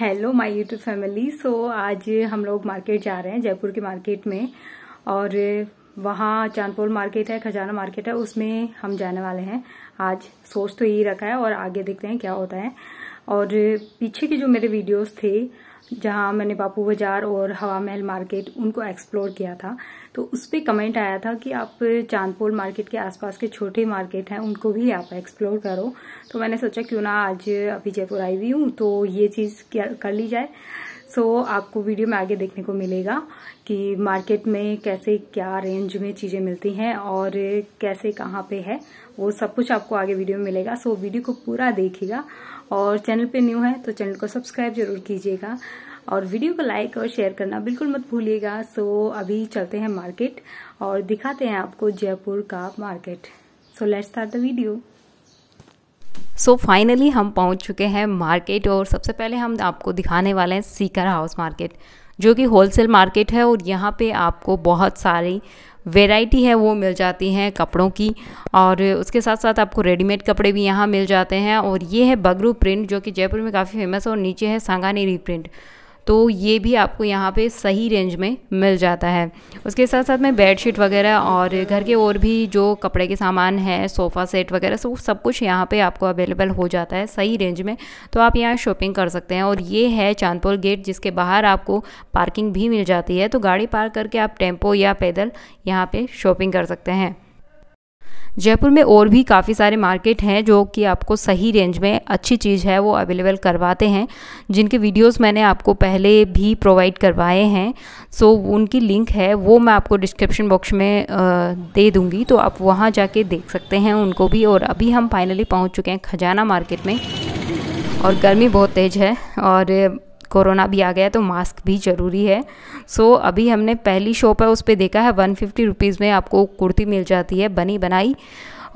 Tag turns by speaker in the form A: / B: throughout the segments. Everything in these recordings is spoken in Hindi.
A: hello my YouTube family so आज हम लोग मार्केट जा रहे हैं जयपुर के मार्केट में और वहाँ चांदपोल मार्केट है खजाना मार्केट है उसमें हम जाने वाले हैं आज सोच तो यही रखा है और आगे देखते हैं क्या होता है और पीछे के जो मेरे वीडियोस थे जहाँ मैंने बापू बाजार और हवा महल मार्केट उनको एक्सप्लोर किया था तो उस पर कमेंट आया था कि आप चांदपोल मार्केट के आसपास के छोटे मार्केट हैं उनको भी आप एक्सप्लोर करो तो मैंने सोचा क्यों ना आज अभी जयपुर आई हुई हूँ तो ये चीज़ कर ली जाए सो so, आपको वीडियो में आगे देखने को मिलेगा कि मार्केट में कैसे क्या रेंज में चीज़ें मिलती हैं और कैसे कहाँ पे है वो सब कुछ आपको आगे वीडियो में मिलेगा सो so, वीडियो को पूरा देखिएगा और चैनल पे न्यू है तो चैनल को सब्सक्राइब जरूर कीजिएगा और वीडियो को लाइक और शेयर करना बिल्कुल मत भूलिएगा सो so, अभी चलते हैं मार्केट और दिखाते हैं आपको जयपुर का market so let's the video
B: so so, finally हम पहुंच चुके हैं मार्केट और सबसे पहले हम आपको दिखाने वाले हैं सीकर हाउस मार्केट जो कि होलसेल मार्केट है और यहाँ पे आपको बहुत सारी वेराइटी है वो मिल जाती हैं कपड़ों की और उसके साथ साथ आपको रेडीमेड कपड़े भी यहाँ मिल जाते हैं और ये है बगरू प्रिंट जो कि जयपुर में काफ़ी फेमस है और नीचे है सांगानेरी प्रिंट तो ये भी आपको यहाँ पे सही रेंज में मिल जाता है उसके साथ साथ मैं बेडशीट वगैरह और घर के और भी जो कपड़े के सामान हैं सोफ़ा सेट वगैरह सब सब कुछ यहाँ पे आपको अवेलेबल हो जाता है सही रेंज में तो आप यहाँ शॉपिंग कर सकते हैं और ये है चांदपुर गेट जिसके बाहर आपको पार्किंग भी मिल जाती है तो गाड़ी पार्क करके आप टेम्पो या पैदल यहाँ पर शॉपिंग कर सकते हैं जयपुर में और भी काफ़ी सारे मार्केट हैं जो कि आपको सही रेंज में अच्छी चीज़ है वो अवेलेबल करवाते हैं जिनके वीडियोस मैंने आपको पहले भी प्रोवाइड करवाए हैं सो उनकी लिंक है वो मैं आपको डिस्क्रिप्शन बॉक्स में दे दूँगी तो आप वहाँ जाके देख सकते हैं उनको भी और अभी हम फाइनली पहुँच चुके हैं खजाना मार्केट में और गर्मी बहुत तेज़ है और कोरोना भी आ गया तो मास्क भी ज़रूरी है सो so, अभी हमने पहली शॉप है उस पर देखा है वन फिफ्टी रुपीज़ में आपको कुर्ती मिल जाती है बनी बनाई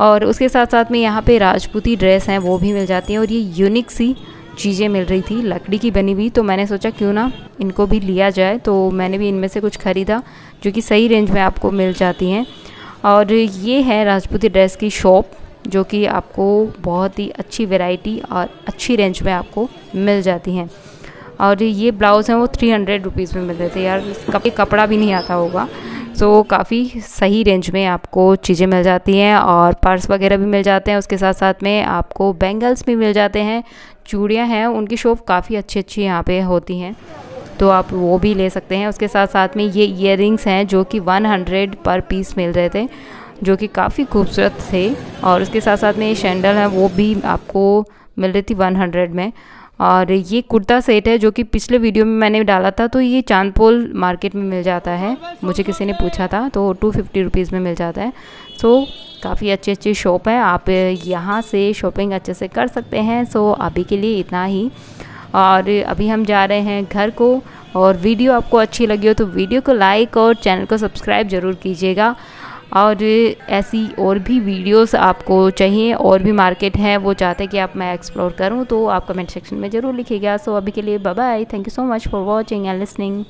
B: और उसके साथ साथ में यहाँ पे राजपूती ड्रेस हैं वो भी मिल जाती हैं और ये यूनिक सी चीज़ें मिल रही थी लकड़ी की बनी हुई तो मैंने सोचा क्यों ना इनको भी लिया जाए तो मैंने भी इनमें से कुछ ख़रीदा जो कि सही रेंज में आपको मिल जाती हैं और ये है राजपूती ड्रेस की शॉप जो कि आपको बहुत ही अच्छी वैरायटी और अच्छी रेंज में आपको मिल जाती हैं और ये ब्लाउज़ हैं वो थ्री हंड्रेड रुपीज़ में मिल रहे थे यार कभी कपड़ा भी नहीं आता होगा सो काफ़ी सही रेंज में आपको चीज़ें मिल जाती हैं और पर्स वगैरह भी मिल जाते हैं उसके साथ साथ में आपको बैंगल्स भी मिल जाते हैं चूड़ियाँ हैं उनकी शॉप काफ़ी अच्छी अच्छी यहाँ पर होती हैं तो आप वो भी ले सकते हैं उसके साथ साथ में ये इयर हैं जो कि 100 पर पीस मिल रहे थे जो कि काफ़ी खूबसूरत थे और उसके साथ साथ में ये सैंडल हैं वो भी आपको मिल रही थी 100 में और ये कुर्ता सेट है जो कि पिछले वीडियो में मैंने डाला था तो ये चांदपोल मार्केट में मिल जाता है मुझे किसी ने पूछा था तो टू फिफ्टी रुपीज़ में मिल जाता है सो काफ़ी अच्छी अच्छी शॉप है आप यहाँ से शॉपिंग अच्छे से कर सकते हैं सो अभी के लिए इतना ही और अभी हम जा रहे हैं घर को और वीडियो आपको अच्छी लगी हो तो वीडियो को लाइक और चैनल को सब्सक्राइब ज़रूर कीजिएगा और ऐसी और भी वीडियोस आपको चाहिए और भी मार्केट हैं वो चाहते हैं कि आप मैं एक्सप्लोर करूँ तो आप कमेंट सेक्शन में ज़रूर लिखिएगा सो अभी के लिए bye thank you so much for watching and listening